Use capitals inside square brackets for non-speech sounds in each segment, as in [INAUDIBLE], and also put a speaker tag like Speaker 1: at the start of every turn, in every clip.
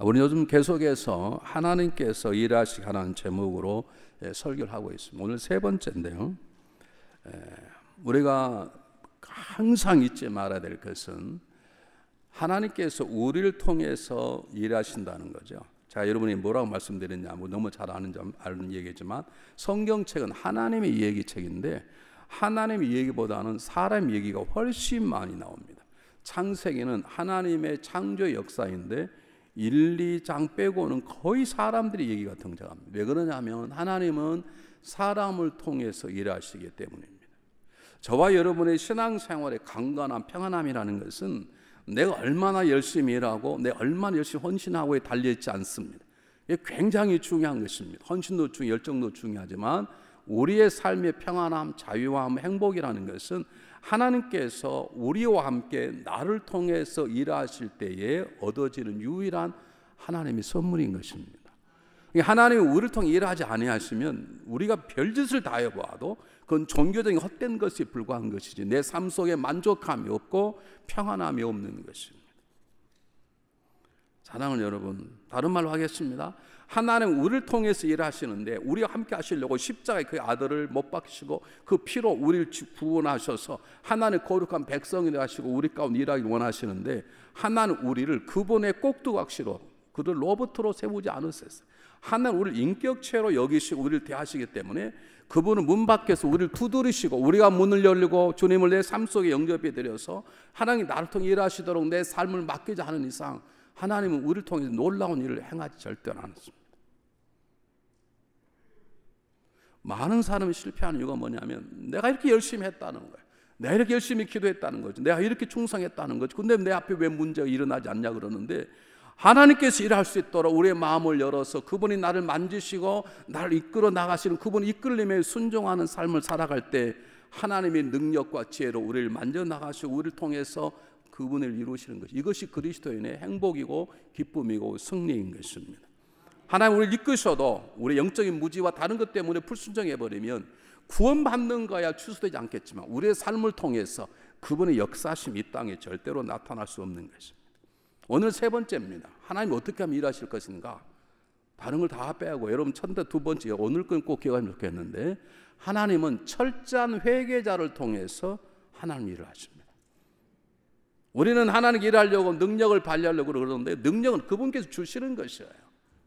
Speaker 1: 아, 우리는 요즘 계속해서 하나님께서 일하시 하는 제목으로 예, 설교를 하고 있습니다. 오늘 세 번째인데요. 예, 우리가 항상 잊지 말아야 될 것은 하나님께서 우리를 통해서 일하신다는 거죠. 자, 여러분이 뭐라고 말씀드렸냐, 뭐 너무 잘 아는, 아는 얘기지만 성경책은 하나님의 얘기책인데 하나님의 얘기보다는 사람 얘기가 훨씬 많이 나옵니다. 창세기는 하나님의 창조 역사인데 1, 2장 빼고는 거의 사람들의 얘기가 등장합니다. 왜 그러냐면 하나님은 사람을 통해서 일하시기 때문입니다. 저와 여러분의 신앙생활의 강건한 평안함이라는 것은 내가 얼마나 열심히 일하고 내가 얼마나 열심히 헌신하고에 달려있지 않습니다. 굉장히 중요한 것입니다. 헌신도 중요, 열정도 중요하지만 우리의 삶의 평안함, 자유함, 행복이라는 것은 하나님께서 우리와 함께 나를 통해서 일하실 때에 얻어지는 유일한 하나님의 선물인 것입니다. 그러니까 하나님이 우리를 통해 일하지 아니하시면 우리가 별짓을 다 해봐도 그건 종교적인 헛된 것에 불과한 것이지 내 삶 속에 만족함이 없고 평안함이 없는 것입니다. 사랑하는 여러분, 다른 말로 하겠습니다. 하나님 우리를 통해서 일하시는데 우리와 함께 하시려고 십자가에 그 아들을 못 박히시고 그 피로 우리를 구원하셔서 하나님 거룩한 백성이 하시고 우리 가운데 일하기 원하시는데 하나님 우리를 그분의 꼭두각시로 그들 로버트로 세우지 않으셨어요. 하나님 우리를 인격체로 여기시고 우리를 대하시기 때문에 그분은 문 밖에서 우리를 두드리시고 우리가 문을 열리고 주님을 내삶 속에 영접해 드려서 하나님 나를 통해 일하시도록 내 삶을 맡기자 하는 이상 하나님은 우리를 통해서 놀라운 일을 행하지 절대 않았습니다. 많은 사람이 실패하는 이유가 뭐냐면 내가 이렇게 열심히 했다는 거예요. 내가 이렇게 열심히 기도했다는 거죠. 내가 이렇게 충성했다는 거죠. 근데 내 앞에 왜 문제가 일어나지 않냐 그러는데 하나님께서 일할 수 있도록 우리의 마음을 열어서 그분이 나를 만지시고 나를 이끌어 나가시는 그분 이끌림에 순종하는 삶을 살아갈 때 하나님의 능력과 지혜로 우리를 만져 나가시고 우리를 통해서 그분을 이루시는 것이 이것이 그리스도인의 행복이고 기쁨이고 승리인 것입니다. 하나님 우리를 이끄셔도 우리 영적인 무지와 다른 것 때문에 불순종해 버리면 구원받는 거야 취소되지 않겠지만 우리의 삶을 통해서 그분의 역사심이 땅에 절대로 나타날 수 없는 것입니다. 오늘 세 번째입니다. 하나님 어떻게 하면 일하실 것인가? 다른 걸 다 빼고 여러분 첫째 두 번째 오늘 건꼭 기억하면 좋겠는데 하나님은 철저한 회개자를 통해서 하나님 일을 하십니다. 우리는 하나님께 일하려고 능력을 발휘하려고 그러는데 능력은 그분께서 주시는 것이에요.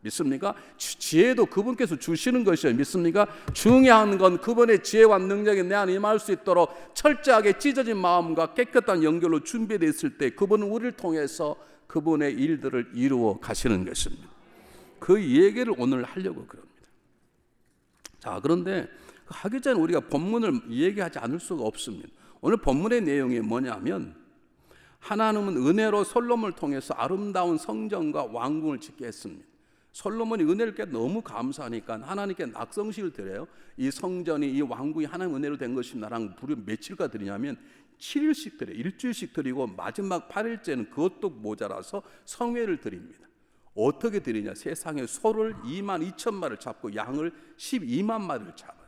Speaker 1: 믿습니까? 지혜도 그분께서 주시는 것이에요. 믿습니까? 중요한 건 그분의 지혜와 능력이 내 안에 임할 수 있도록 철저하게 찢어진 마음과 깨끗한 연결로 준비되 어 있을 때 그분은 우리를 통해서 그분의 일들을 이루어 가시는 것입니다. 그 얘기를 오늘 하려고 그럽니다. 자, 그런데 그 하기 전에 우리가 본문을 얘기하지 않을 수가 없습니다. 오늘 본문의 내용이 뭐냐면 하나님은 은혜로 솔로몬을 통해서 아름다운 성전과 왕궁을 짓게 했습니다. 솔로몬이 은혜를 깨 너무 감사하니까 하나님께 낙성식을 드려요. 이 성전이 이 왕궁이 하나님 은혜로 된 것이 나랑 무려 며칠가 드리냐면 7일씩 드려요. 일주일씩 드리고 마지막 8일째는 그것도 모자라서 성회를 드립니다. 어떻게 드리냐? 세상에 소를 2만 2천 마를 잡고 양을 12만 마를 잡아.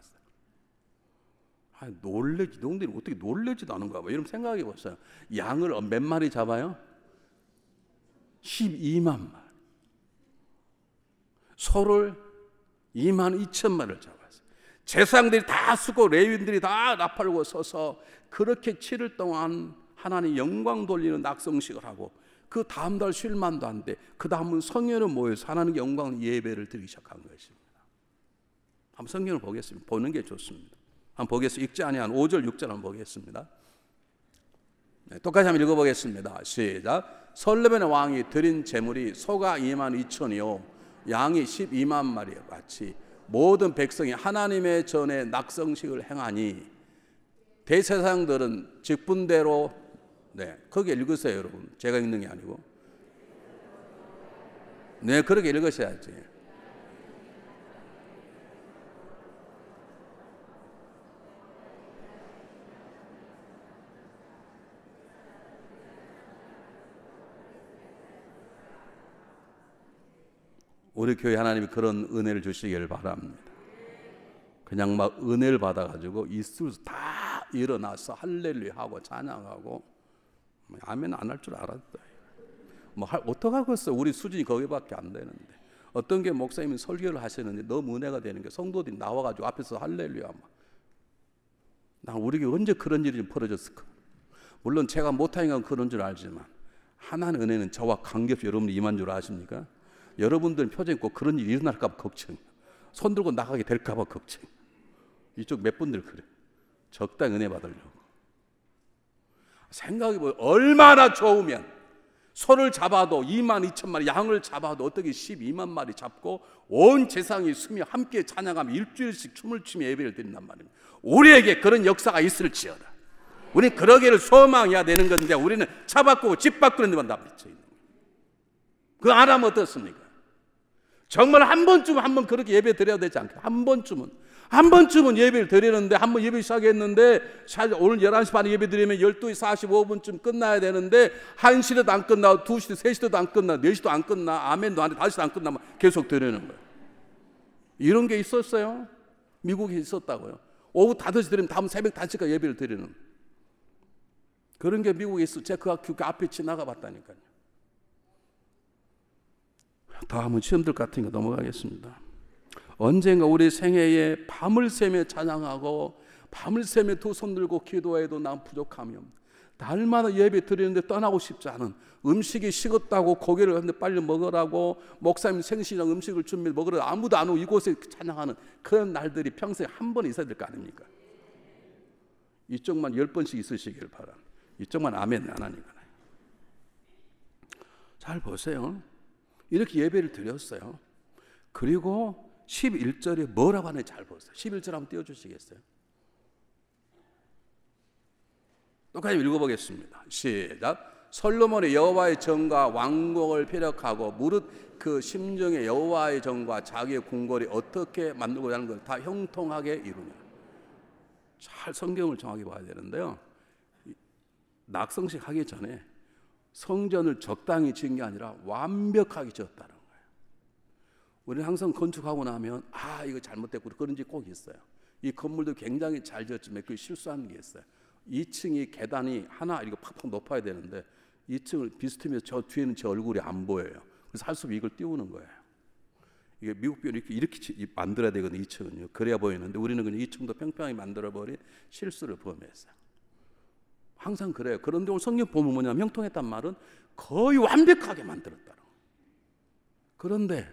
Speaker 1: 아, 놀래지, 농들이 어떻게 놀래지도 않은가 봐. 여러분 생각해 보세요. 양을 몇 마리 잡아요? 12만 마리. 소를 2만 2천 마리를 잡았어요. 제사들이다 쓰고 레위들이다 나팔고 서서 그렇게 7일 동안 하나님 영광 돌리는 낙성식을 하고 그 다음 달 쉴만도 안 돼. 그 다음은 성년을 모여서 하나님 영광 예배를 드리기 시작한 것입니다. 한번 성경을 보겠습니다. 보는 게 좋습니다. 한번 보겠습니다. 읽지 아니한 5절 6절 한번 보겠습니다. 네, 똑같이 한번 읽어보겠습니다. 시작. 설레벤의 왕이 드린 재물이 소가 2만 2천이요 양이 12만 마리에 같이 모든 백성이 하나님의 전에 낙성식을 행하니 대세상들은 직분대로 네거기 읽으세요 여러분 제가 읽는 게 아니고 네 그렇게 읽으셔야지 우리 교회 하나님이 그런 은혜를 주시기를 바랍니다. 그냥 막 은혜를 받아가지고 있을 다 일어나서 할렐루야 하고 찬양하고 뭐 아멘 안 할 줄 알았다. 뭐 어떡하겠어? 우리 수준이 거기밖에 안 되는데 어떤 게 목사님이 설교를 하시는데 너무 은혜가 되는 게 성도들이 나와가지고 앞에서 할렐루야 막. 난우리게 언제 그런 일이 벌어졌을까? 물론 제가 못하니까 그런 줄 알지만 하나님 은혜는 저와 관계없이 여러분이 임한 줄 아십니까? 여러분들 표정이 꼭 그런 일이 일어날까 봐 걱정. 손 들고 나가게 될까 봐 걱정. 이쪽 몇 분들 그래. 적당히 은혜 받으려고. 생각해 보 얼마나 좋으면 소를 잡아도 2만 2천 마리 양을 잡아도 어떻게 12만 마리 잡고 온 세상이 숨이 함께 찬양하며 일주일씩 춤을 추며 예배를 드린단 말입니다. 우리에게 그런 역사가 있을지어다. 우리 그러기를 소망해야 되는 건데 우리는 차바고 짓바꾸는 데만 다 미쳐 있는 거예요. 그 아람 어떻습니까? 정말 한번쯤한 번 그렇게 예배 드려야 되지 않겠어요? 한 번쯤은. 한 번쯤은 예배를 드리는데, 한 번 예배 시작했는데, 오늘 11시 반에 예배 드리면 12시 45분쯤 끝나야 되는데, 1시도 안 끝나고, 2시도, 3시도 안 끝나, 4시도 안 끝나, 아멘도 네 안 해, 5시도 안 끝나면 계속 드리는 거예요. 이런 게 있었어요. 미국에 있었다고요. 오후 5시 드리면 다음 새벽 5시까지 예배를 드리는. 그런 게 미국에 있어. 제그 학교 그 앞에 지나가 봤다니까요. 다음은 시험들 같은 거 넘어가겠습니다. 언젠가 우리 생애에 밤을 새며 찬양하고 밤을 새며 두손 들고 기도해도 난 부족하며 날마다 예배 드리는데 떠나고 싶지 않은 음식이 식었다고 고개를 하는데 빨리 먹으라고 목사님 생신이랑 음식을 준비 먹으라 아무도 안 오고 이곳에 찬양하는 그런 날들이 평생 한번 있어야 될거 아닙니까? 이쪽만 열 번씩 있으시길 바랍 이쪽만 아멘 안 하니까. 잘 보세요. 이렇게 예배를 드렸어요. 그리고 11절에 뭐라고 하는지 잘 보세요. 11절 한번 띄워주시겠어요? 똑같이 읽어보겠습니다. 시작. 솔로몬의 여호와의 정과 왕국을 폐력하고 무릇 그 심정의 여호와의 정과 자기의 궁궐이 어떻게 만들고자 는걸다 형통하게 이루냐. 잘 성경을 정확히 봐야 되는데요. 낙성식 하기 전에 성전을 적당히 지은 게 아니라 완벽하게 지었다는 거예요. 우리는 항상 건축하고 나면 아 이거 잘못됐고 그런지 꼭 있어요. 이 건물도 굉장히 잘 지었지만 그 실수하는 게 있어요. 2층이 계단이 하나 이거 팍팍 높아야 되는데 2층을 비스듬히 저 뒤에는 제 얼굴이 안 보여요. 그래서 할수 없이 이걸 띄우는 거예요. 이게 미국별로 이렇게, 이렇게 만들어야 되거든요. 2층은요. 그래야 보이는데 우리는 그냥 2층도 평평하게 만들어버린 실수를 범했어요. 항상 그래요. 그런데 오늘 성경 보면 뭐냐면 형통했단 말은 거의 완벽하게 만들었다는 그런데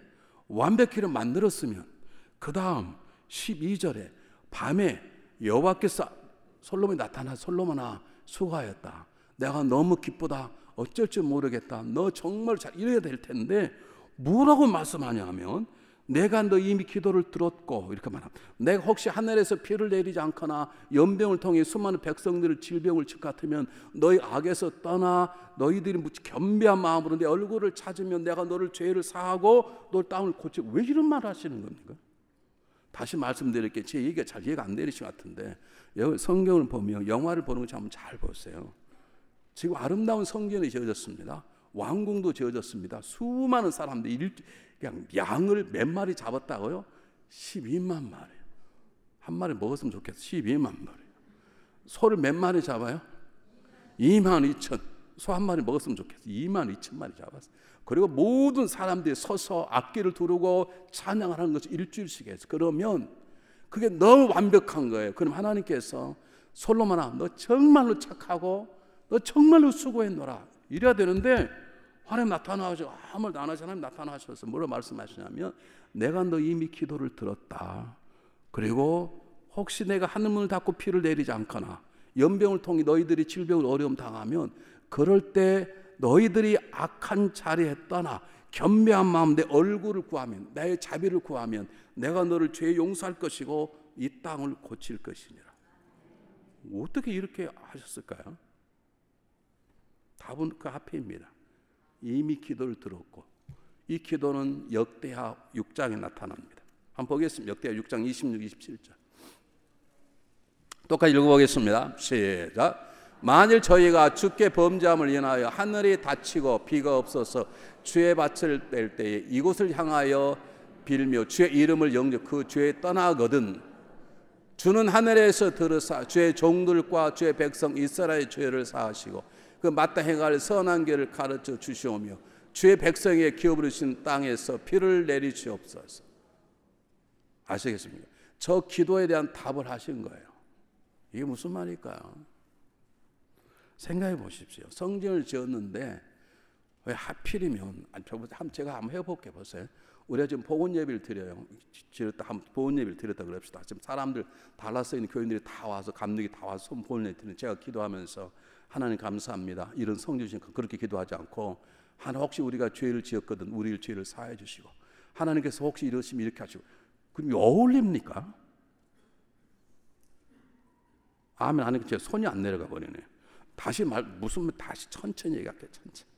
Speaker 1: 완벽히를 만들었으면 그 다음 12절에 밤에 여호와께서 솔로몬이 나타나 솔로몬아 수고하였다. 내가 너무 기쁘다. 어쩔 줄 모르겠다. 너 정말 잘 이래야 될 텐데 뭐라고 말씀하냐 면 내가 너 이미 기도를 들었고 이렇게 말합니다. 내가 혹시 하늘에서 피를 내리지 않거나 연병을 통해 수많은 백성들을 질병을 치 즉같으면 너희 악에서 떠나 너희들이 무척 겸비한 마음으로 내 얼굴을 찾으면 내가 너를 죄를 사하고 너를 땅을 고치왜 이런 말을 하시는 겁니까? 다시 말씀드릴게 제 얘기가 잘 이해가 안 되신 것 같은데 성경을 보며 영화를 보는 것처럼 잘 보세요. 지금 아름다운 성전이 지어졌습니다. 왕궁도 지어졌습니다. 수많은 사람들이 그냥 양을 몇 마리 잡았다고요? 12만 마리. 한 마리 먹었으면 좋겠어. 12만 마리. 소를 몇 마리 잡아요? 2만 2천. 소 한 마리 먹었으면 좋겠어. 2만 2천 마리 잡았어. 그리고 모든 사람들이 서서 악기를 두르고 찬양을 하는 것을 일주일씩 해서 그러면 그게 너무 완벽한 거예요. 그럼 하나님께서 솔로만아너 정말로 착하고 너 정말로 수고했노라. 이래야 되는데 하나님 나타나서 아무 말도 안 하시 하나님 나타나셔서 뭐라 말씀하시냐면 내가 너 이미 기도를 들었다. 그리고 혹시 내가 하늘문을 닫고 피를 내리지 않거나 연병을 통해 너희들이 질병을 어려움 당하면 그럴 때 너희들이 악한 자리에 떠나 겸비한 마음 내 얼굴을 구하면 나의 자비를 구하면 내가 너를 죄 용서할 것이고 이 땅을 고칠 것이니라. 어떻게 이렇게 하셨을까요? 답은 그 앞에입니다. 이미 기도를 들었고 이 기도는 역대하 6장에 나타납니다. 한번 보겠습니다. 역대하 6장 26, 27절. 똑같이 읽어보겠습니다. 시작. 만일 저희가 주께 범죄함을 인하여 하늘이 다치고 비가 없어서 주의 밭을 뗄 때에 이곳을 향하여 빌며 주의 이름을 영접 그 주에 떠나거든 주는 하늘에서 들으사 주의 종들과 주의 백성 이스라엘 죄를 사하시고 그 마땅히 갈 선한 길을 가르쳐 주시오며 주의 백성의 기업을주신 땅에서 피를 내리시옵소서. 아시겠습니까? 저 기도에 대한 답을 하신 거예요. 이게 무슨 말일까요? 생각해 보십시오. 성전을 지었는데 왜 하필이면 제가 한번 회복해 보세요. 우리가 지금 보건 예배를 드려요. 다 보건 예배를 드렸다 그럽시다. 지금 사람들 달라서 있는 교인들이 다 와서 감독이 다 와서 보건 예배 드 제가 기도하면서 하나님 감사합니다. 이런 성 주신 그렇게 기도하지 않고 하나 혹시 우리가 죄를 지었거든 우리의 죄를 사해 주시고 하나님께서 혹시 이러시면 이렇게 하시고 그럼 어울립니까? 아멘 안에 제 손이 안 내려가 버리네. 다시 말 무슨 다시 천천히 얘기할게 천천히.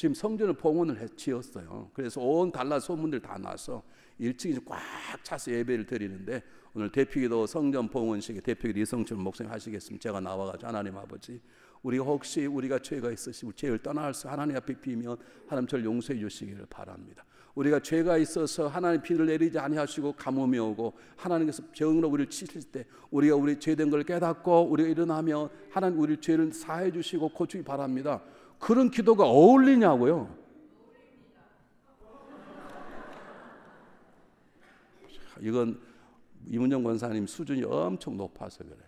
Speaker 1: 지금 성전을 봉헌을 해, 지었어요. 그래서 온 달라 소문들 다 나서 1층이 꽉 차서 예배를 드리는데 오늘 대표기도 성전 봉헌식에 대표기도 이성철 목사님 하시겠습니다. 제가 나와가지고 하나님 아버지 우리가 혹시 우리가 죄가 있으시고 죄를 떠나수 하나님 앞에 비면 하나님 저를 용서해 주시기를 바랍니다. 우리가 죄가 있어서 하나님 비를 내리지 아니하시고 가뭄이 오고 하나님께서 병으로 우리를 치실 때 우리가 우리 죄된 걸 깨닫고 우리가 일어나며 하나님 우리 죄를 사해 주시고 고치기 바랍니다. 그런 기도가 어울리냐고요. 이건 이문영 권사님 수준이 엄청 높아서 그래요.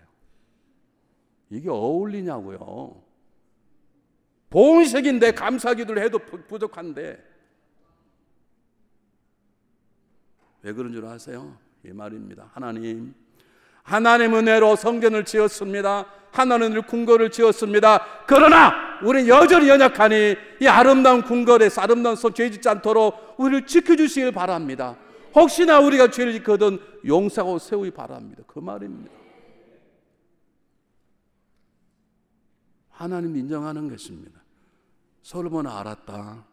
Speaker 1: 이게 어울리냐고요. 보험인데 감사기도를 해도 부족한데 왜 그런 줄 아세요? 이 말입니다. 하나님, 하나님 은혜로 성전을 지었습니다. 하나님을 궁궐을 지었습니다. 그러나 우리는 여전히 연약하니 이 아름다운 궁궐에서 아름다운 손 죄짓지 않도록 우리를 지켜주시길 바랍니다. 혹시나 우리가 죄를 짓거든 용서하고 세우기 바랍니다. 그 말입니다. 하나님 인정하는 것입니다. 솔로몬 알았다.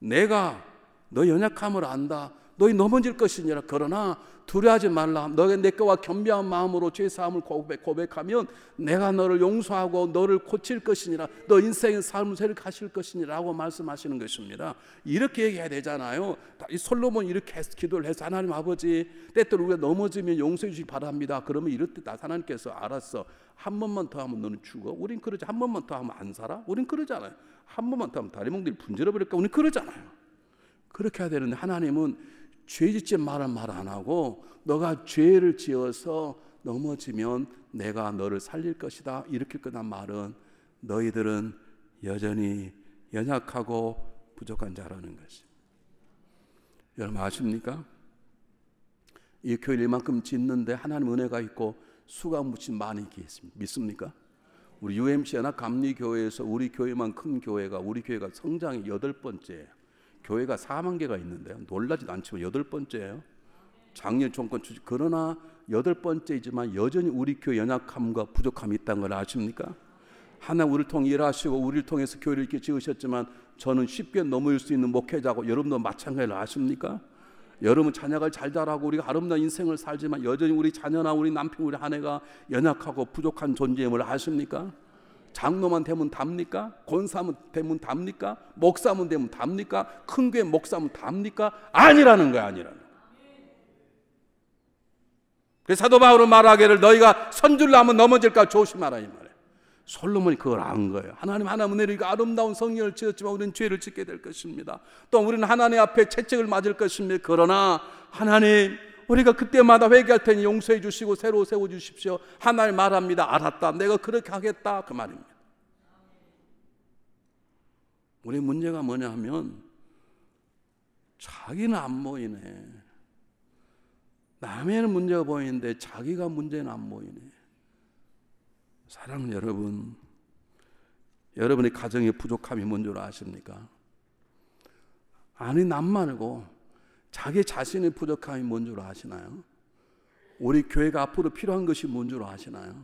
Speaker 1: 내가 너 연약함을 안다. 너희 넘어질 것이니라. 그러나 두려하지 워 말라. 너가 내 것과 겸비한 마음으로 죄사함을 고백, 하면 내가 너를 용서하고 너를 고칠 것이니라. 너 인생의 삶을 가실 것이니라고 말씀하시는 것입니다. 이렇게 얘기해야 되잖아요. 이 솔로몬 이렇게 기도를 해서 하나님 아버지 때때로 우리가 넘어지면 용서해 주시 바랍니다. 그러면 이럴 때 하나님께서 알았어. 한 번만 더 하면 너는 죽어. 우린 그러지. 한 번만 더 하면 안 살아. 우린 그러잖아요. 한 번만 더 하면 다리 몽둥이 분질러 버릴까. 우린 그러잖아요. 그렇게 해야 되는데 하나님은 죄짓지 말은말안 하고 너가 죄를 지어서 넘어지면 내가 너를 살릴 것이다 이렇게 끝난 말은 너희들은 여전히 연약하고 부족한 자라는 것입니다. 여러분 아십니까? 이 교회를 이만큼 짓는데 하나님 은혜가 있고 수가 무지 많이 있습니다. 믿습니까? 우리 UMC나 감리교회에서 우리 교회만 큰 교회가 우리 교회가 성장이 여덟 번째예요. 교회가 4만 개가 있는데요. 놀라지도 않지만 여덟 번째예요. 작년 정권 추진 그러나 여덟 번째이지만 여전히 우리 교회 연약함과 부족함이 있다는 걸 아십니까? 하나 우리를 통해 일하시고 우리를 통해서 교회를 이렇게 지으셨지만 저는 쉽게 넘을 수 있는 목회자고 여러분도 마찬가지를 아십니까? 여러분 자녀가 잘 자라고 우리가 아름다운 인생을 살지만 여전히 우리 자녀나 우리 남편 우리 아내가 연약하고 부족한 존재임을 아십니까? 장로만 되면 답니까? 권사면 되면 답니까? 목사면 되면 답니까? 큰 교회 목사면 답니까? 아니라는 거야, 아니라는 거야. 사도 바울은 말하기를 너희가 선줄로 하면 넘어질까 조심하라 이 말이야. 솔로몬이 그걸 안 거예요. 하나님 하나님 은혜로 아름다운 성경을 지었지만 우리는 죄를 짓게 될 것입니다. 또 우리는 하나님 앞에 채찍을 맞을 것입니다. 그러나 하나님 우리가 그때마다 회개할 테니 용서해 주시고 새로 세워 주십시오. 하나님 말합니다. 알았다. 내가 그렇게 하겠다. 그 말입니다. 우리 문제가 뭐냐 하면 자기는 안 보이네. 남에는 문제가 보이는데 자기가 문제는 안 보이네. 사랑하는 여러분, 여러분의 가정의 부족함이 뭔 줄 아십니까? 아니, 남 말고 자기 자신의 부족함이 뭔 줄 아시나요? 우리 교회가 앞으로 필요한 것이 뭔줄 아시나요?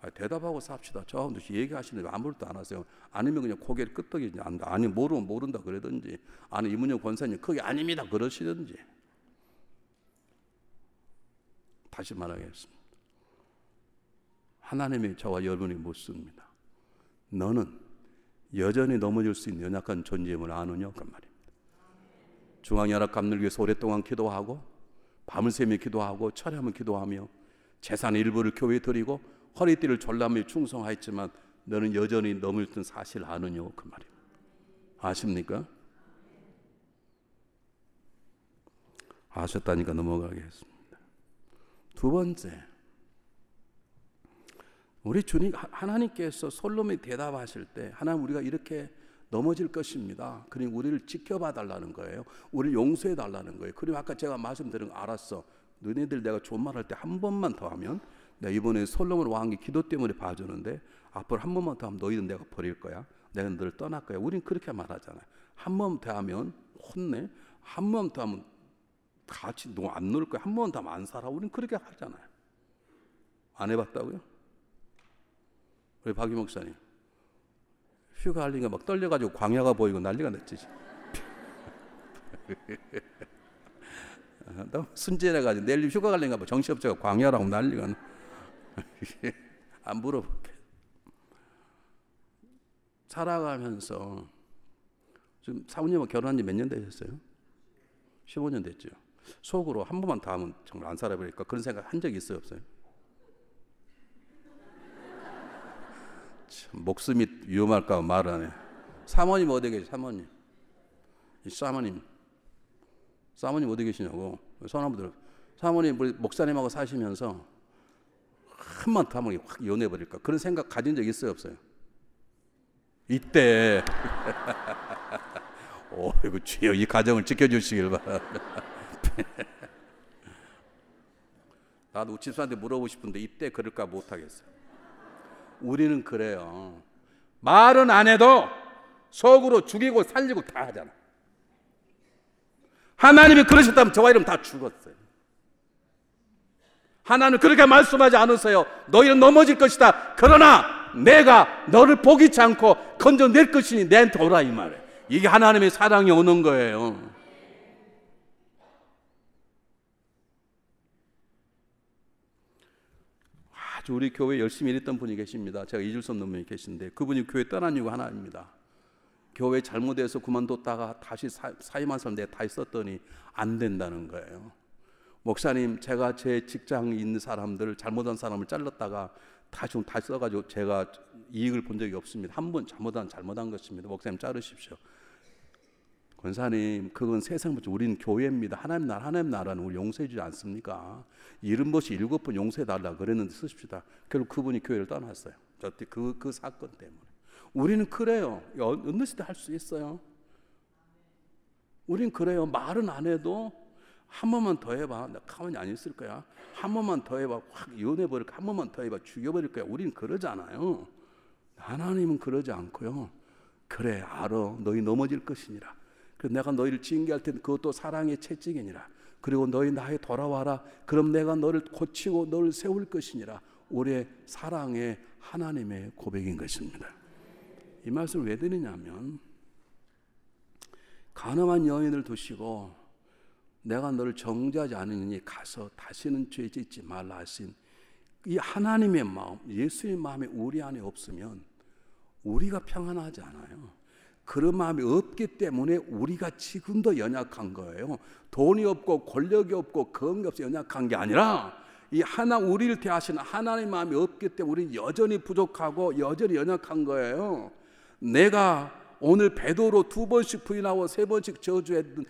Speaker 1: 아, 대답하고 삽시다. 저분도 얘기하시는데 아무것도 안 하세요. 아니면 그냥 고개를 끄덕이지 않다 아니, 모르면 모른다 그러든지. 아니, 이문영 권사님, 그게 아닙니다. 그러시든지. 다시 말하겠습니다. 하나님이 저와 여러분이 묻습니다. 너는 여전히 넘어질 수 있는 연약한 존재임을 아느냐 그 말입니다. 중앙연합 감늘 위해서 오랫동안 기도하고 밤을 새며 기도하고 철야면 기도하며 재산의 일부를 교회에 드리고 허리띠를 졸라며 충성하였지만 너는 여전히 넘을 듯 사실 아느냐 그 말입니다. 아십니까? 아셨다니까 넘어가겠습니다. 두 번째 우리 주님 하나님께서 솔로몬이 대답하실 때 하나님 우리가 이렇게 넘어질 것입니다. 그리고 우리를 지켜봐 달라는 거예요. 우리를 용서해 달라는 거예요. 그리고 아까 제가 말씀드린 거 알았어. 너네들 내가 존말할 때 한 번만 더 하면 내가 이번에 솔로몬 왕이 기도 때문에 봐주는데 앞으로 한 번만 더 하면 너희는 내가 버릴 거야. 내가 너를 떠날 거야. 우린 그렇게 말하잖아요. 한 번더 하면 혼내. 한 번더 하면 같이 너안놀 거야. 한 번더 하면 안 살아. 우린 그렇게 하잖아요. 안 해봤다고요? 우리 박유 목사님. 휴가 할리니까 막 떨려가지고 광야가 보이고 난리가 났지. [LAUGHS] 너무 순진해가지고 내일 휴가 갈린니까 정신없죠. 광야라고 난리가 나. [LAUGHS] 안 물어볼게. 살아가면서 지금 사모님하고 결혼한 지 몇 년 되셨어요? 15년 됐죠. 속으로 한 번만 더 하면 정말 안 살아버릴까 그런 생각 한 적이 있어요 없어요? 목숨이 위험할까 말하네. 사모님 어디 계세 사모님. 사모님. 사모님 어디 계시냐고. 선한분들. 사모님 우리 목사님하고 사시면서 한번 사모님 확 연해 버릴까 그런 생각 가진 적 있어요 없어요? 이때. 오이고 주여 이 가정을 지켜주시길 바랍니다. [LAUGHS] 나도 집사한테 물어보고 싶은데 이때 그럴까 못하겠어요. 우리는 그래요. 말은 안 해도 속으로 죽이고 살리고 다 하잖아. 하나님이 그러셨다면 저와 이름 다 죽었어요. 하나님 그렇게 말씀하지 않으세요. 너희는 넘어질 것이다. 그러나 내가 너를 포기치 않고 건져낼 것이니 내한테 오라 이 말이에요. 이게 하나님의 사랑이 오는 거예요. 우리 교회 열심히 일했던 분이 계십니다. 제가 잊을 수 없는 분이 계신데 그분이 교회 떠난 이유가 하나입니다. 교회 잘못해서 그만뒀다가 다시 사, 임한 사람 내가 다 있었더니 안 된다는 거예요. 목사님, 제가 제 직장 있는 사람들을 잘못한 사람을 잘랐다가 다시 다 써가지고 제가 이익을 본 적이 없습니다. 한 번 잘못한 잘못한 것입니다. 목사님 자르십시오. 권사님, 그건 세상 문제. 우리는 교회입니다. 하나님 나라, 하나님 나라는 우리 용서해 주지 않습니까? 이른 것이 일곱 번 용서해 달라 그랬는데 쓰십시다. 결국 그분이 교회를 떠났어요. 저때 그, 그 사건 때문에. 우리는 그래요. 어느 시대 할수 있어요. 우린 그래요. 말은 안 해도 한 번만 더 해봐. 나 가만히 안 있을 거야. 한 번만 더 해봐. 확 이혼해버릴 거야. 한 번만 더 해봐. 죽여버릴 거야. 우린 그러잖아요. 하나님은 그러지 않고요. 그래, 알아. 너희 넘어질 것이니라. 그 내가 너희를 징계할 땐 그것도 사랑의 채찍이니라. 그리고 너희 나에 돌아와라. 그럼 내가 너를 고치고 너를 세울 것이니라. 올해 사랑의 하나님의 고백인 것입니다. 이 말씀을 왜 드리냐면 가늠한 여인을 두시고 내가 너를 정죄하지 않으니 가서 다시는 죄 짓지 말라 하신 이 하나님의 마음, 예수의 마음이 우리 안에 없으면 우리가 평안하지 않아요. 그런 마음이 없기 때문에 우리가 지금도 연약한 거예요. 돈이 없고 권력이 없고 그런 게 없어 연약한 게 아니라 이 하나 우리를 대하시는 하나님 마음이 없기 때문에 우리 여전히 부족하고 여전히 연약한 거예요. 내가 오늘 배도로 두 번씩 부인하고 세 번씩 저주했던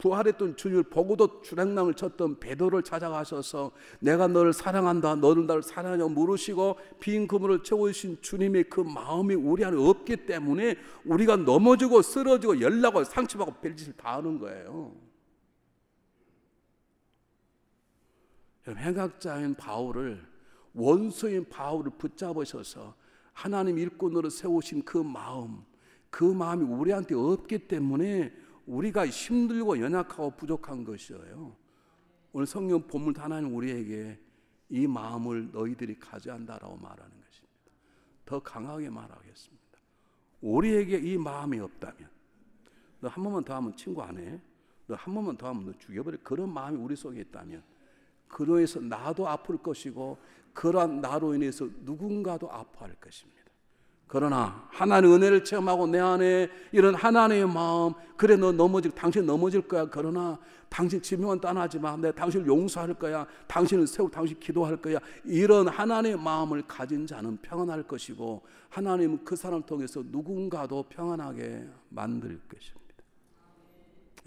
Speaker 1: 부활했던 주님을 보고도 주랭랑을 쳤던 베드로를 찾아가셔서 내가 너를 사랑한다 너는 나를 사랑하냐 고 물으시고 빈 그물을 채우신 주님의 그 마음이 우리 안에 없기 때문에 우리가 넘어지고 쓰러지고 연락을 상처받고 별짓을 다 하는 거예요 행악자인 바울을 원수인 바울을 붙잡으셔서 하나님 일꾼으로 세우신 그 마음 그 마음이 우리한테 없기 때문에 우리가 힘들고 연약하고 부족한 것이어요 오늘 성령 본문 하나님 우리에게 이 마음을 너희들이 가져야 한다라고 말하는 것입니다. 더 강하게 말하겠습니다. 우리에게 이 마음이 없다면 너 한 번만 더 하면 친구 안 해. 너한 번만 더 하면 너 죽여버려. 그런 마음이 우리 속에 있다면 그로 해서 나도 아플 것이고 그러 나로 인해서 누군가도 아파할 것입니다. 그러나 하나님의 은혜를 체험하고 내 안에 이런 하나님의 마음 그래 너 넘어질 당신 넘어질 거야 그러나 당신 지명은 떠나지 마 내가 당신을 용서할 거야 당신을 세우고 당신 기도할 거야 이런 하나님의 마음을 가진 자는 평안할 것이고 하나님은 그 사람을 통해서 누군가도 평안하게 만들 것입니다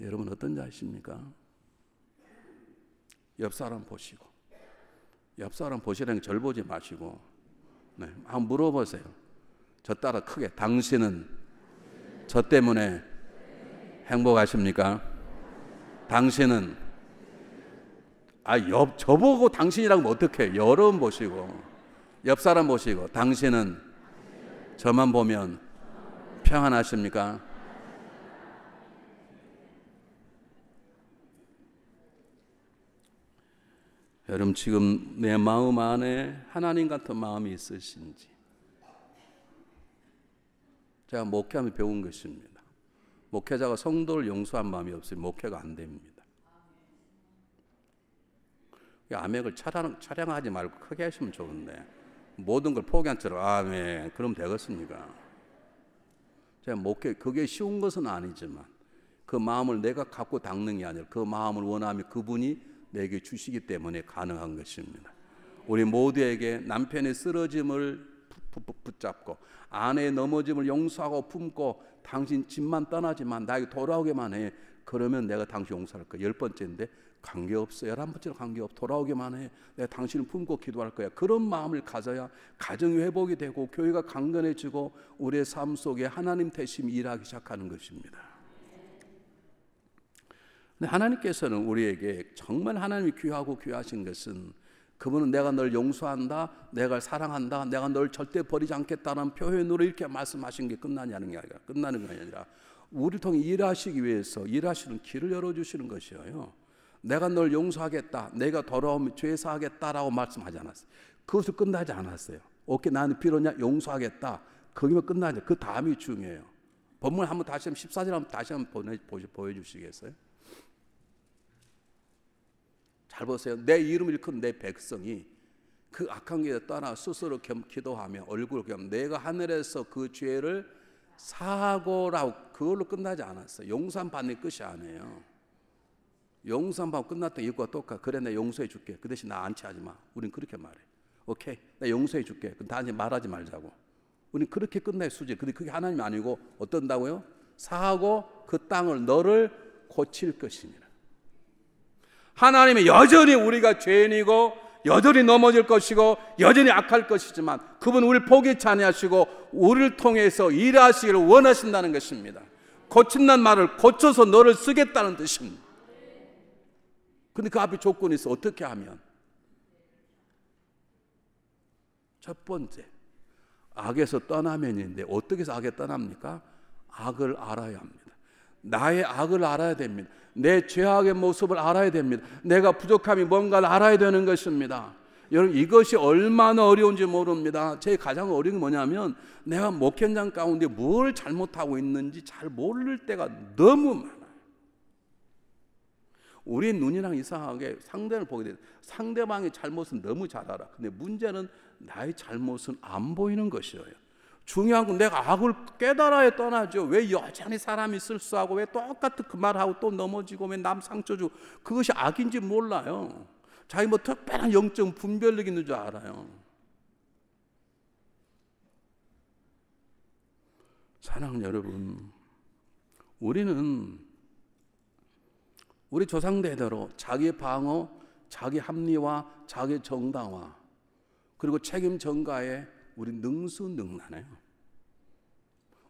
Speaker 1: 여러분 어떤 자아십니까옆 사람 보시고 옆 사람 보시라는 절 보지 마시고 네, 한번 물어보세요 저 따라 크게 당신은 저 때문에 행복하십니까? 당신은 아, 옆 저보고 당신이라고 어떻게 여러분 보시고 옆 사람 보시고 당신은 저만 보면 평안하십니까? 여러분 지금 내 마음 안에 하나님 같은 마음이 있으신지 제가 목회하면 배운 것입니다. 목회자가 성도를 용서한 마음이 없으면 목회가 안 됩니다. 아멘을 차량, 차량하지 말고 크게 하시면 좋은데 모든 걸 포기한 채로 아멘 그럼 되겠습니까? 제가 목회 그게 쉬운 것은 아니지만 그 마음을 내가 갖고 닦는 게 아니라 그 마음을 원하면 그분이 내게 주시기 때문에 가능한 것입니다. 우리 모두에게 남편의 쓰러짐을 붙잡고 아내의 넘어짐을 용서하고 품고 당신 집만 떠나지만 나에게 돌아오게만 해. 그러면 내가 당신 용서할 거야. 열 번째인데 관계없어. 열한 번째로 관계없. 어 돌아오게만 해. 내가 당신을 품고 기도할 거야. 그런 마음을 가져야 가정이 회복이 되고 교회가 강건해지고 우리의 삶 속에 하나님 대심 이 일하기 시작하는 것입니다. 하나님께서는 우리에게 정말 하나님이 귀하고 귀하신 것은 그분은 내가 널 용서한다, 내가 사랑한다, 내가 널 절대 버리지 않겠다는 표현으로 이렇게 말씀하신 게 끝나냐는 게 아니라 끝나는 게 아니라 우리를 통해 일하시기 위해서 일하시는 길을 열어주시는 것이에요. 내가 널 용서하겠다, 내가 더러움 죄 사하겠다라고 말씀하지 않았어요. 그것을 끝나지 않았어요. 오케이 나는 필요냐 용서하겠다. 거기만 끝나죠. 그 다음이 중요해요. 본문 을 한번 다시 한번 14절 한번 다시 한번 보내, 보여주시겠어요? 잘 보세요. 내 이름 일컫는 내 백성이 그 악한 길에 떠나 스스로 겸 기도하며 얼굴 겸 내가 하늘에서 그 죄를 사고라고 그걸로 끝나지 않았어요. 용산 받는 끝이 아니에요. 용산 받고 끝났던 일과 똑같아. 그래 내 용서해 줄게. 그 대신 나 안치하지 마. 우린 그렇게 말해. 오케이. 나 용서해 줄게. 그럼 다시 말하지 말자고. 우린 그렇게 끝내 수지. 근데 그게 하나님 이 아니고 어떤다고요? 사하고 그 땅을 너를 고칠 것입니다 하나님이 여전히 우리가 죄인이고 여전히 넘어질 것이고 여전히 악할 것이지만 그분 우리를 포기치 아니하시고 우리를 통해서 일하시기를 원하신다는 것입니다. 고친단 말을 고쳐서 너를 쓰겠다는 뜻입니다. 근데 그 앞에 조건이 있어. 어떻게 하면? 첫 번째, 악에서 떠나면인데 어떻게 해서 악에 떠납니까? 악을 알아야 합니다. 나의 악을 알아야 됩니다. 내 죄악의 모습을 알아야 됩니다. 내가 부족함이 뭔가를 알아야 되는 것입니다. 여러분 이것이 얼마나 어려운지 모릅니다. 제 가장 어려운 게 뭐냐면 내가 목현장 가운데 뭘 잘못하고 있는지 잘 모를 때가 너무 많아요. 우리 눈이랑 이상하게 상대를 보게 돼. 상대방의 잘못은 너무 잘 알아. 근데 문제는 나의 잘못은 안 보이는 것이에요. 중요한 건 내가 악을 깨달아야 떠나죠. 왜 여전히 사람이 실수하고 왜 똑같은 그 말하고 또 넘어지고 왜 남 상처 주고 그것이 악인지 몰라요. 자기 뭐 특별한 영적 분별력 있는 줄 알아요. 사랑 여러분, 우리는 우리 조상대대로 자기 방어, 자기 합리화, 자기 정당화, 그리고 책임 전가에 우리 능수능란해요.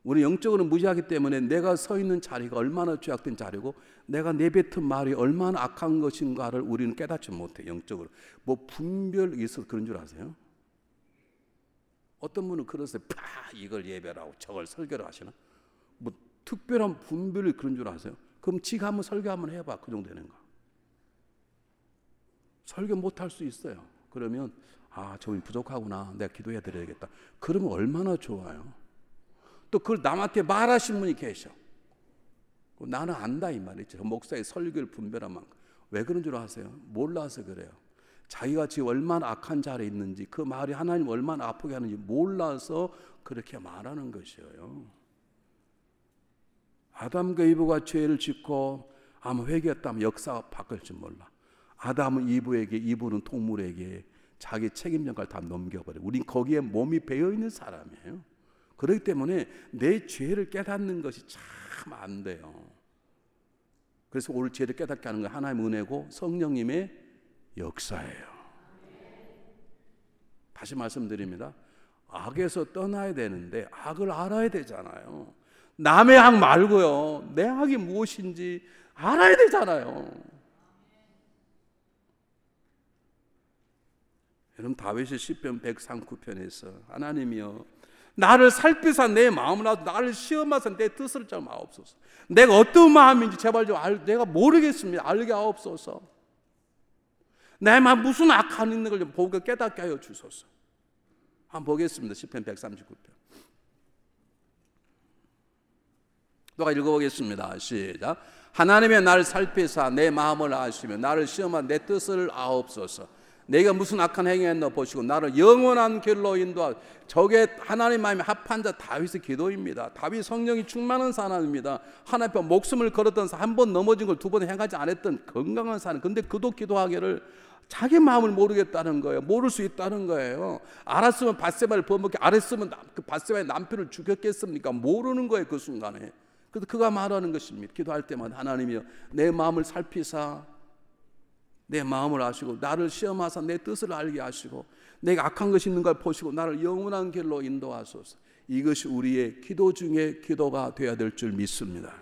Speaker 1: 우리 영적으로 무지하기 때문에 내가 서 있는 자리가 얼마나 죄악된 자리고 내가 내뱉은 말이 얼마나 악한 것인가를 우리는 깨닫지 못해 영적으로 뭐 분별이 있어서 그런 줄 아세요? 어떤 분은 그래서 파 이걸 예배라고 저걸 설교를 하시나 뭐 특별한 분별이 그런 줄 아세요? 그럼 지가 한번 설교 한번 해봐 그 정도 되는 거 설교 못 할 수 있어요 그러면 아, 저분 이 부족하구나. 내가 기도해 드려야겠다. 그러면 얼마나 좋아요. 또 그걸 남한테 말하신 분이 계셔. 나는 안다 이 말이죠. 그 목사의 설교를 분별한 만왜 그런 줄 아세요? 몰라서 그래요. 자기가 지금 얼마나 악한 자리에 있는지 그 말이 하나님 얼마나 아프게 하는지 몰라서 그렇게 말하는 것이에요. 아담과 이브가 죄를 짓고 아마 회개했다면 역사가 바뀔지 몰라. 아담은 이브에게, 이브는 동물에게, 자기 책임 전가를 다 넘겨버려. 우린 거기에 몸이 배어 있는 사람이에요. 그렇기 때문에 내 죄를 깨닫는 것이 참 안 돼요. 그래서 오늘 죄를 깨닫게 하는 건 하나님의 은혜고 성령님의 역사예요. 다시 말씀드립니다. 악에서 떠나야 되는데 악을 알아야 되잖아요. 남의 악 말고요. 내 악이 무엇인지 알아야 되잖아요. 여러분 다윗의 시편 103편에서 하나님이여 나를 살피사 내 마음을 아서 나를 시험하사 내 뜻을 좀 아옵소서. 내가 어떤 마음인지 제발 좀 알, 내가 모르겠습니다. 알게 아옵소서. 내 마음 무슨 악한 있는 걸 좀 보고 깨닫게 하여 주소서. 한번 보겠습니다. 시편 139편. 누가 읽어보겠습니다. 시작. 하나님의 나를 살피사 내 마음을 아시며 나를 시험한 내 뜻을 아옵소서. 내가 무슨 악한 행위했나 보시고 나를 영원한 길로 인도하. 저게 하나님 마음에 합한 자 다윗의 기도입니다. 다윗 성령이 충만한 사람입니다. 하나님 앞에 목숨을 걸었던 한번 넘어진 걸 두 번 행하지 않았던 건강한 사람. 근데 그도 기도하기를 자기 마음을 모르겠다는 거예요. 모를 수 있다는 거예요. 알았으면 바세바를 범먹게 알았으면 그 바세바의 남편을 죽였겠습니까? 모르는 거예요 그 순간에. 그래서 그가 말하는 것입니다. 기도할 때마다 하나님이여 내 마음을 살피사 내 마음을 아시고 나를 시험하사 내 뜻을 알게 하시고 내가 악한 것이 있는 걸 보시고 나를 영원한 길로 인도하소서. 이것이 우리의 기도 중에 기도가 되어야 될 줄 믿습니다.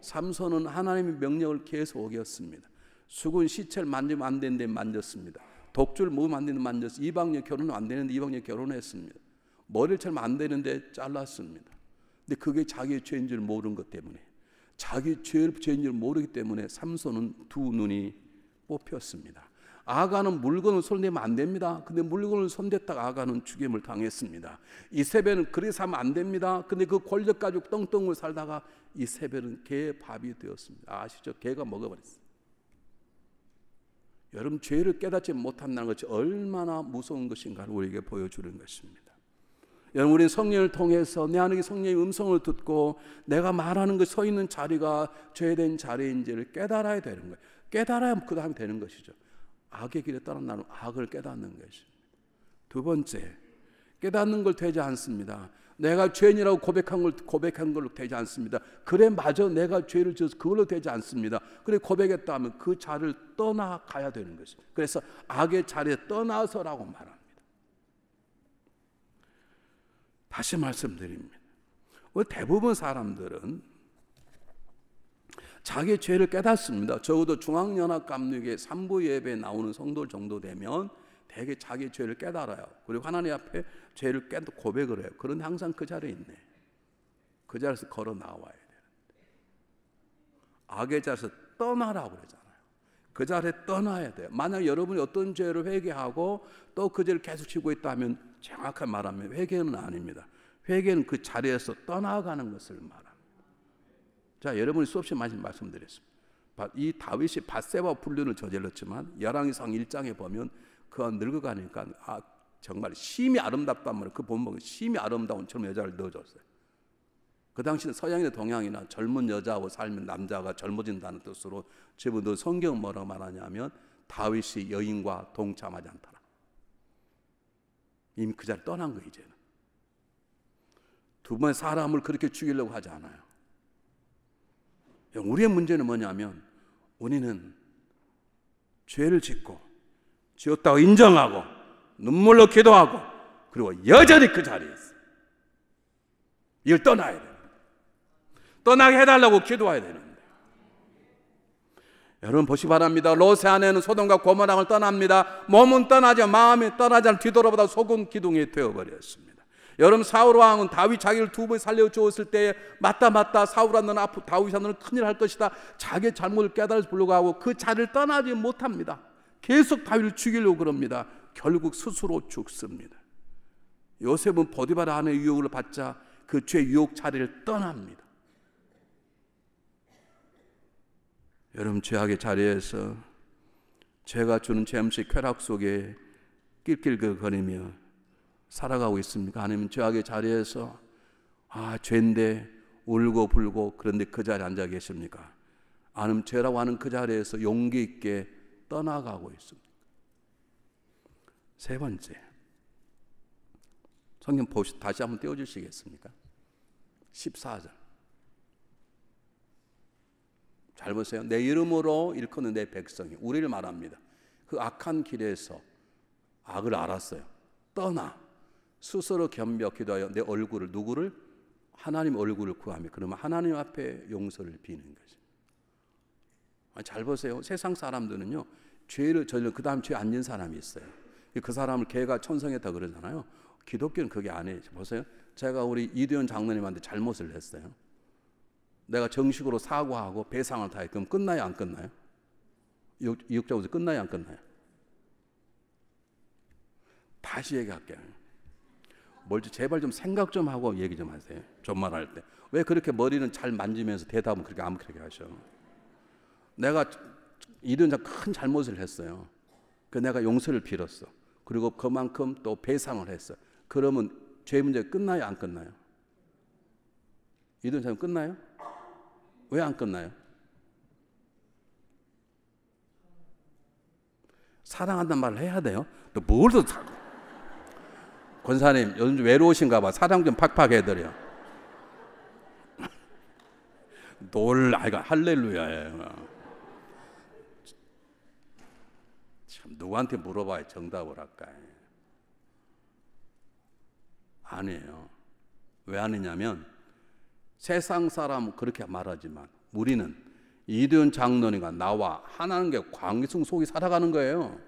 Speaker 1: 삼손은 하나님의 명령을 계속 어겼습니다. 수군 시체를 만지면 안 되는데 만졌습니다. 독주를 모으면 안 되는데 만졌어니다 이방녀 결혼은 안 되는데 이방녀 결혼했습니다. 머리를 잘면 안 되는데 잘랐습니다. 근데 그게 자기의 죄인 줄 모르는 것 때문에 자기 죄, 죄인 줄 모르기 때문에 삼손은 두 눈이 뽑혔습니다. 아가는 물건을 손대면 안 됩니다. 근데 물건을 손댔다가 아가는 죽임을 당했습니다. 이세벨은 그래서 하면 안 됩니다. 근데 그 권력 가지고 떵떵을 살다가 이세벨은 개 밥이 되었습니다. 아시죠? 개가 먹어버렸어요. 여러분 죄를 깨닫지 못한다는 것이 얼마나 무서운 것인가를 우리에게 보여주는 것입니다. 여러분 우리는 성령을 통해서 내 안에 성령의 음성을 듣고 내가 말하는 그서 있는 자리가 죄된 자리인지를 깨달아야 되는 거예요. 깨달아야 그 다음이 되는 것이죠. 악의 길에 따른 나는 악을 깨닫는 것입니다. 두 번째, 깨닫는 걸 되지 않습니다. 내가 죄인이라고 고백한 걸 고백한 걸로 되지 않습니다. 그래 마저 내가 죄를 지어서 그걸로 되지 않습니다. 그래 고백했다 하면 그 자를 떠나가야 되는 것이. 그래서 악의 자리에 떠나서라고 말합니다. 다시 말씀드립니다. 대부분 사람들은 자기 죄를 깨닫습니다. 적어도 중앙연합 감리교회 삼부 예배 나오는 성도 정도 되면 되게 자기 죄를 깨달아요. 그리고 하나님 앞에 죄를 깨닫 고백을 해요. 그런 항상 그 자리에 있네. 그 자리에서 걸어 나와야 되는데. 악의 자리에서 떠나라고 그러잖아요. 그 자리에 떠나야 돼요. 만약 여러분이 어떤 죄를 회개하고 또 그 죄를 계속 지고 있다면 정확한 말하면 회개는 아닙니다. 회개는 그 자리에서 떠나가는 것을 말합니다. 자, 여러분이 수없이 많이 말씀드렸습니다. 이 다윗이 바세와 불륜을 저질렀지만 열왕기상 1장에 보면 그 늙어가니까 아, 정말 심히 아름답단 말이에요. 그 본목에 심히 아름다운 젊은 여자를 넣어줬어요. 그 당시는 서양이나 동양이나 젊은 여자하고 살면 남자가 젊어진다는 뜻으로 지금도 성경은 뭐라고 말하냐면 다윗이 여인과 동참하지 않더라. 이미 그 자리 떠난 거 이제는. 두번 사람을 그렇게 죽이려고 하지 않아요. 우리의 문제는 뭐냐면 우리는 죄를 짓고 지었다고 인정하고 눈물로 기도하고 그리고 여전히 그 자리에 있어. 이걸 떠나야 돼. 떠나게 해달라고 기도해야 되는데. 여러분 보시 바랍니다. 로세 안에는 소돔과 고모랑을 떠납니다. 몸은 떠나지 마음이 떠나지 뒤돌아보다 속은 기둥이 되어버렸습니다. 여름 사울 왕은 다윗 자기를 두 번 살려 주었을 때에 맞다 맞다 사울아 너는 앞으로 다윗아 너는 큰일 할 것이다. 자기 의 잘못을 깨달아서 불러가고 그 자를 리 떠나지 못합니다. 계속 다윗을 죽이려고 그럽니다. 결국 스스로 죽습니다. 요셉은 버디바라 안의 유혹을 받자 그 죄 유혹 자리를 떠납니다. 여러분 죄악의 자리에서 죄가 주는 죄음식 쾌락 속에 낄낄거리며 그 살아가고 있습니까? 하나님 죄악의 자리에서 아 죄인데 울고 불고 그런데 그 자리에 앉아 계십니까? 하나님 죄라고 하는 그 자리에서 용기 있게 떠나가고 있습니다. 세 번째, 성경 보시, 다시 한번 띄워주시겠습니까? 14절. 잘 보세요. 내 이름으로 일컫는 내 백성이 우리를 말합니다. 그 악한 길에서 악을 알았어요. 떠나. 스스로 겸비 기도하여 내 얼굴을 누구를 하나님 얼굴을 구하며 그러면 하나님 앞에 용서를 비는 거죠. 아, 잘 보세요. 세상 사람들은요 죄를 저는 그 다음 죄안진 사람이 있어요. 그 사람을 걔가 천성했다 그러잖아요. 기독교는 그게 아니에요. 보세요. 제가 우리 이도현 장로님한테 잘못을 했어요. 내가 정식으로 사과하고 배상을 다해. 그럼 끝나요? 안 끝나요? 이육자부터 끝나요? 안 끝나요? 다시 얘기할게요. 뭘지 제발 좀 생각 좀 하고 얘기 좀 하세요. 존말할 때. 왜 그렇게 머리는 잘 만지면서 대답은 그렇게 아무렇게 하셔? 내가 이런 큰 잘못을 했어요. 그 내가 용서를 빌었어. 그리고 그만큼 또 배상을 했어. 그러면 죄 문제 끝나요? 안 끝나요? 이런 사람 끝나요? 왜 안 끝나요? 사랑한다는 말을 해야 돼요. 또 뭘더 권사님 요즘 외로우신가 봐. 사랑 좀 팍팍 해드려. 놀 아이가 할렐루야예요. 참 누구한테 물어봐야 정답을 할까? 아니에요. 왜 아니냐면 세상 사람 그렇게 말하지만 우리는 이대훈 장로님과 나와 하나님께 광기승 속이 살아가는 거예요.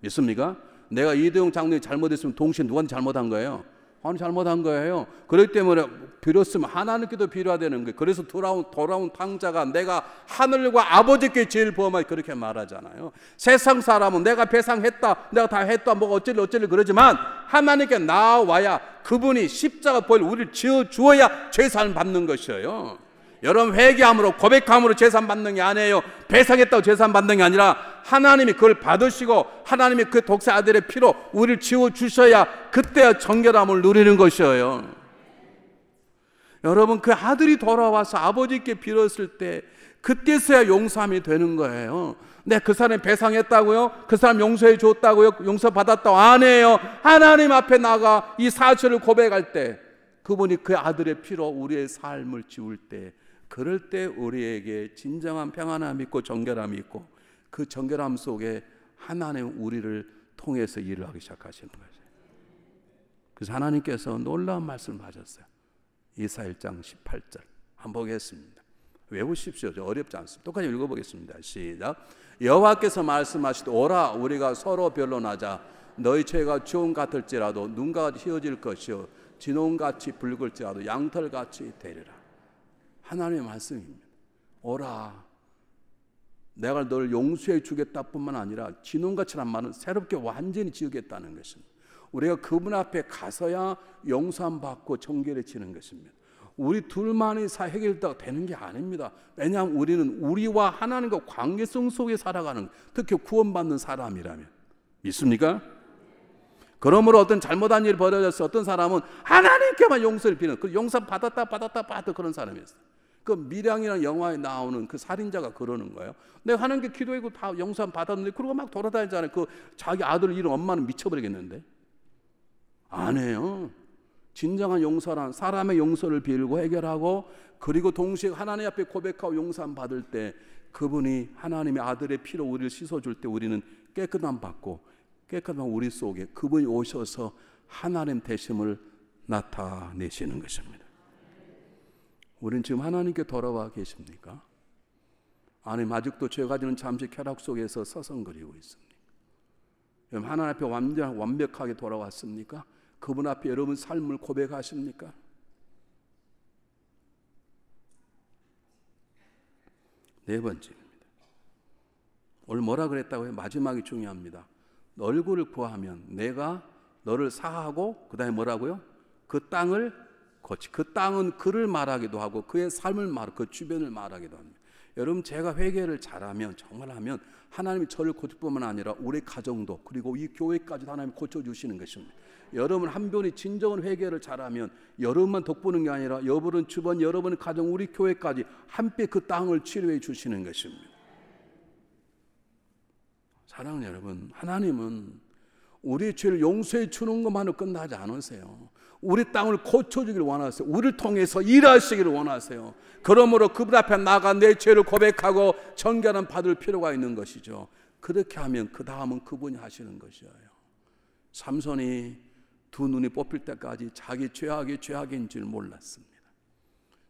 Speaker 1: 믿습니까? 내가 이대용 장로님 잘못했으면 동시에 누가 잘못한 거예요? 하나 아, 네, 잘못한 거예요. 그렇기 때문에 빌었으면 하나님께도 빌어야되는 거예요. 그래서 돌아온 돌아온 탕자가 내가 하늘과 아버지께 제일 범하 그렇게 말하잖아요. 세상 사람은 내가 배상했다, 내가 다 했다, 뭐 어쩔 어쩔 그러지만 하나님께 나와야 그분이 십자가 보일 우리를 지어 주어야 죄사함 받는 것이에요. 여러분 회개함으로 고백함으로 재산 받는 게 아니에요. 배상했다고 재산 받는 게 아니라 하나님이 그걸 받으시고 하나님이 그 독사 아들의 피로 우리를 지워 주셔야 그때야 정결함을 누리는 것이에요. 여러분 그 아들이 돌아와서 아버지께 빌었을 때 그때서야 용서함이 되는 거예요. 네, 그 사람 배상했다고요? 그 사람 용서해 줬다고요? 용서 받았다고? 아니에요. 하나님 앞에 나가 이 사실을 고백할 때 그분이 그 아들의 피로 우리의 삶을 지울 때 그럴 때 우리에게 진정한 평안함이 있고 정결함이 있고 그 정결함 속에 하나님 우리를 통해서 일을 하기 시작하시는 거죠. 그래서 하나님께서 놀라운 말씀을 하셨어요. 이사 1장 18절. 한번 보겠습니다. 외우십시오. 어렵지 않습니다. 똑같이 읽어보겠습니다. 시작. 여호와께서 말씀하시되 오라 우리가 서로 변론하자 너희 죄가 주온 같을지라도 눈과 휘어질 것이요 진홍같이 붉을지라도 양털같이 되리라. 하나님의 말씀입니다. 오라. 내가 너를 용서해 주겠다 뿐만 아니라 진홍같이 란 말은 새롭게 완전히 지우겠다는 것입니다. 우리가 그분 앞에 가서야 용서 받고 정결해지는 것입니다. 우리 둘만이 해결다 되는 게 아닙니다. 왜냐하면 우리는 우리와 하나님과 관계성 속에 살아가는 특히 구원받는 사람이라면 믿습니까? 그러므로 어떤 잘못한 일이 벌어졌어 어떤 사람은 하나님께만 용서를 빌는 그 용서 받았다 받았다 받았다 그런 사람이었어요. 그 미량이라는 영화에 나오는 그 살인자가 그러는 거예요. 내가 하나님 기도했고 다 영산 받았는데 그러고 막 돌아다니잖아요. 그 자기 아들 잃은 엄마는 미쳐버리겠는데. 안 해요. 진정한 용서란 사람의 용서를 빌고 해결하고 그리고 동시에 하나님 앞에 고백하고 용산 받을 때 그분이 하나님의 아들의 피로 우리를 씻어줄 때 우리는 깨끗함 받고 깨끗한 우리 속에 그분이 오셔서 하나님 되심을 나타내시는 것입니다. 우리는 지금 하나님께 돌아와 계십니까? 하나님 아직도 죄가 지는 잠시 쾌락 속에서 서성거리고 있습니까? 여러분 하나님 앞에 완전, 완벽하게 돌아왔습니까? 그분 앞에 여러분 삶을 고백하십니까? 네 번째입니다. 오늘 뭐라 그랬다고요? 마지막이 중요합니다. 얼굴을 구하면 내가 너를 사하고 그 다음에 뭐라고요? 그 땅을 거치. 그 땅은 그를 말하기도 하고 그의 삶을 말, 그 주변을 말하기도 합니다. 여러분 제가 회개를 잘하면 정말 하면 하나님이 저를 고칠 뿐만 아니라 우리 가정도 그리고 이 교회까지도 하나님 고쳐 주시는 것입니다. 여러분 한 분이 진정한 회개를 잘하면 여러분만 돋보는 게 아니라 여러분 주변 여러분 가정 우리 교회까지 함께 그 땅을 치료해 주시는 것입니다. 사랑하는 여러분 하나님은 우리의 죄를 용서해 주는 것만으로 끝나지 않으세요. 우리 땅을 고쳐주기를 원하세요. 우리를 통해서 일하시기를 원하세요. 그러므로 그분 앞에 나가 내 죄를 고백하고 정결함 받을 필요가 있는 것이죠. 그렇게 하면 그 다음은 그분이 하시는 것이에요. 삼손이 두 눈이 뽑힐 때까지 자기 죄악이 죄악인 줄 몰랐습니다.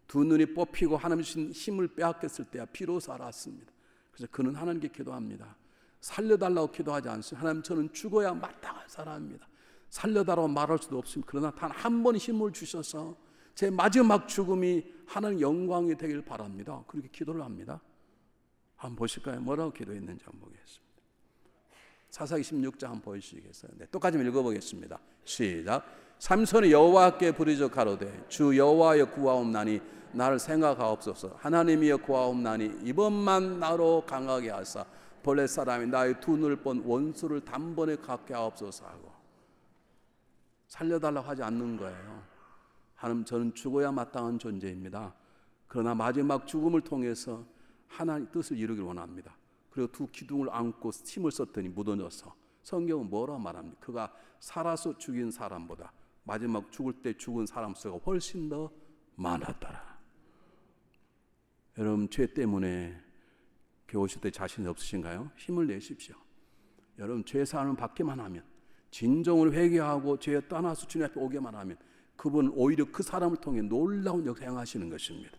Speaker 1: 두 눈이 뽑히고 하나님 힘을 빼앗겼을 때야 비로소 알았습니다. 그래서 그는 하나님께 기도합니다. 살려달라고 기도하지 않습니다. 하나님 저는 죽어야 마땅한 사람입니다. 살려다라고 말할 수도 없습니다. 그러나 단 한번 힘을 주셔서 제 마지막 죽음이 하나님 영광이 되길 바랍니다. 그렇게 기도를 합니다. 한번 보실까요? 뭐라고 기도했는지 한번 보겠습니다. 사사기 16장 한번 보여주시겠어요? 네, 똑같이 읽어보겠습니다. 시작. 삼손이 여호와께 부르짖어 가로되 주 여호와여 구하옵나니 나를 생각하옵소서 하나님이여 구하옵나니 이번만 나로 강하게 하사 벌레 사람이 나의 두 눈을 본 원수를 단번에 갖게 하옵소서 하고 살려달라고 하지 않는 거예요. 하나님 저는 죽어야 마땅한 존재입니다. 그러나 마지막 죽음을 통해서 하나님 뜻을 이루길 원합니다. 그리고 두 기둥을 안고 힘을 썼더니 묻어져서 성경은 뭐라 말합니까? 그가 살아서 죽인 사람보다 마지막 죽을 때 죽은 사람 수가 훨씬 더 많았더라. 여러분 죄 때문에 교회 오실 때 자신이 없으신가요? 힘을 내십시오. 여러분 죄 사함을 받기만 하면 진정으로 회개하고 죄에 떠나서 주님 앞에 오게만 하면 그분은 오히려 그 사람을 통해 놀라운 역사 행하시는 것입니다.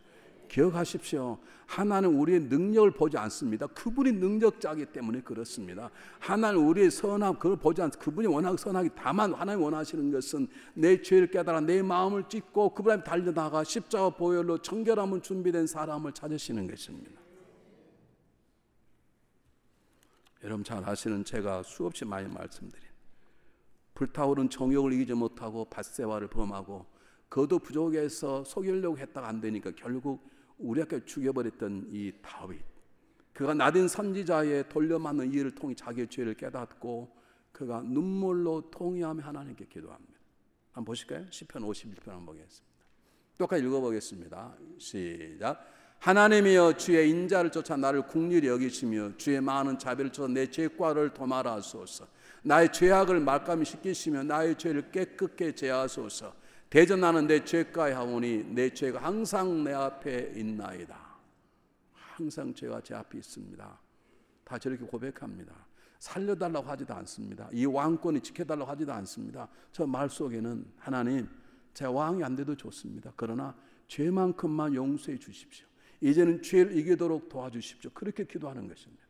Speaker 1: 기억하십시오. 하나는 우리의 능력을 보지 않습니다. 그분이 능력자기 때문에 그렇습니다. 하나는 우리의 선함 그걸 보지 않습니다. 그분이 워낙 선하기 다만 하나님 원하시는 것은 내 죄를 깨달아 내 마음을 찢고 그분 앞에 달려나가 십자가 보혈로 청결함은 준비된 사람을 찾으시는 것입니다. 여러분 잘 아시는 제가 수없이 많이 말씀드립니다. 불타오른 정욕을 이기지 못하고 밧세와를 범하고 그도 부족해서 속이려고 했다가 안 되니까 결국 우리에게 죽여버렸던 이 다윗. 그가 나딘 선지자의 돌려맞는 이해를 통해 자기의 죄를 깨닫고 그가 눈물로 통회하며 하나님께 기도합니다. 한번 보실까요? 10편 51편 한번 보겠습니다. 똑같이 읽어보겠습니다. 시작. 하나님이여 주의 인자를 쫓아 나를 국률히 여기시며 주의 많은 자비를 쫓아 내 죄과를 도말 하소서 나의 죄악을 말감 시키시며 나의 죄를 깨끗게 제하소서 대전하는 내 죄가에 오니내 죄가 항상 내 앞에 있나이다 항상 죄가 제 앞에 있습니다 다 저렇게 고백합니다 살려달라고 하지도 않습니다 이 왕권이 지켜달라고 하지도 않습니다 저 말 속에는 하나님 제 왕이 안 돼도 좋습니다 그러나 죄만큼만 용서해 주십시오 이제는 죄를 이기도록 도와주십시오. 그렇게 기도하는 것입니다.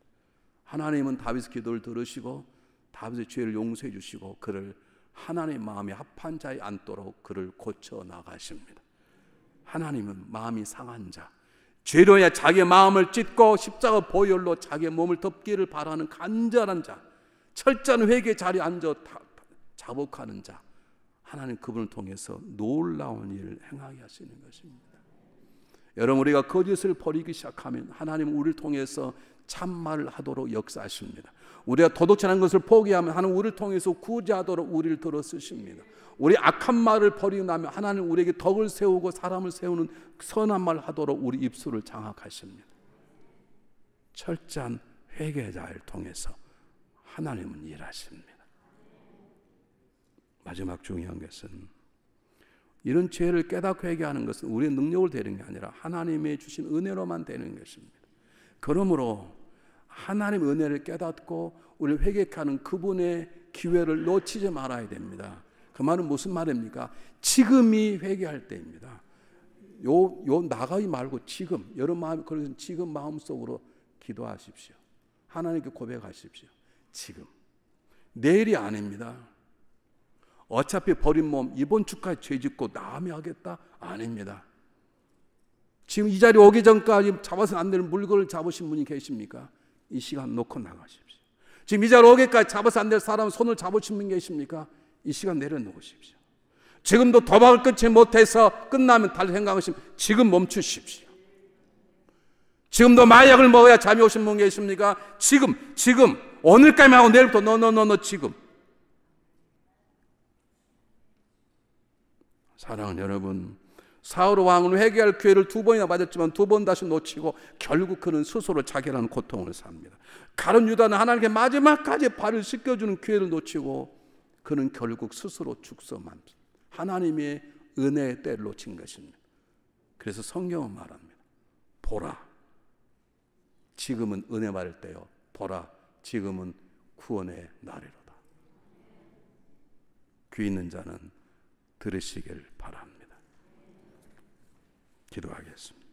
Speaker 1: 하나님은 다윗의 기도를 들으시고 다윗의 죄를 용서해 주시고 그를 하나님의 마음에 합한 자에 앉도록 그를 고쳐 나가십니다. 하나님은 마음이 상한 자, 죄로야 자기 마음을 찢고 십자가 보혈로 자기 몸을 덮기를 바라는 간절한 자, 철저한 회개 자리에 앉아 자복하는 자, 하나님 그분을 통해서 놀라운 일을 행하게 하시는 것입니다. 여러분 우리가 거짓을 버리기 시작하면 하나님 우리를 통해서 참말을 하도록 역사하십니다. 우리가 도덕질한 것을 포기하면 하나님 우리를 통해서 구제하도록 우리를 들어 쓰십니다. 우리 악한 말을 버리고 나면 하나님 우리에게 덕을 세우고 사람을 세우는 선한 말 하도록 우리 입술을 장악하십니다. 철저한 회개자를 통해서 하나님은 일하십니다. 마지막 중요한 것은 이런 죄를 깨닫고 회개하는 것은 우리의 능력을 되는 게 아니라 하나님의 주신 은혜로만 되는 것입니다. 그러므로 하나님 은혜를 깨닫고 우리 회개하는 그분의 기회를 놓치지 말아야 됩니다. 그 말은 무슨 말입니까? 지금이 회개할 때입니다. 요, 요 나가이 말고 지금, 여러분 마음, 그래서 지금 마음속으로 기도하십시오. 하나님께 고백하십시오. 지금. 내일이 아닙니다. 어차피 버린 몸 이번 주까지 죄짓고 남이 하겠다? 아닙니다. 지금 이 자리 오기 전까지 잡아서는 안 되는 물건을 잡으신 분이 계십니까? 이 시간 놓고 나가십시오. 지금 이 자리 오기까지 잡아서 안 될 사람 손을 잡으신 분 계십니까? 이 시간 내려놓으십시오. 지금도 도박을 끊지 못해서 끝나면 다른 생각하시면 지금 멈추십시오. 지금도 마약을 먹어야 잠이 오신 분 계십니까? 지금, 지금, 오늘까지 하고 내일부터 너너너너 지금. 사랑하는 여러분, 사울 왕은 회개할 기회를 두 번이나 맞았지만 두 번 다시 놓치고 결국 그는 스스로 자결하는 고통을 삽니다. 가론 유다는 하나님께 마지막까지 발을 씻겨주는 기회를 놓치고 그는 결국 스스로 죽서만 하나님의 은혜의 때를 놓친 것입니다. 그래서 성경은 말합니다. 보라. 지금은 은혜 받을 때요. 보라. 지금은 구원의 날이로다. 귀 있는 자는 들으시길 바랍니다. 기도하겠습니다.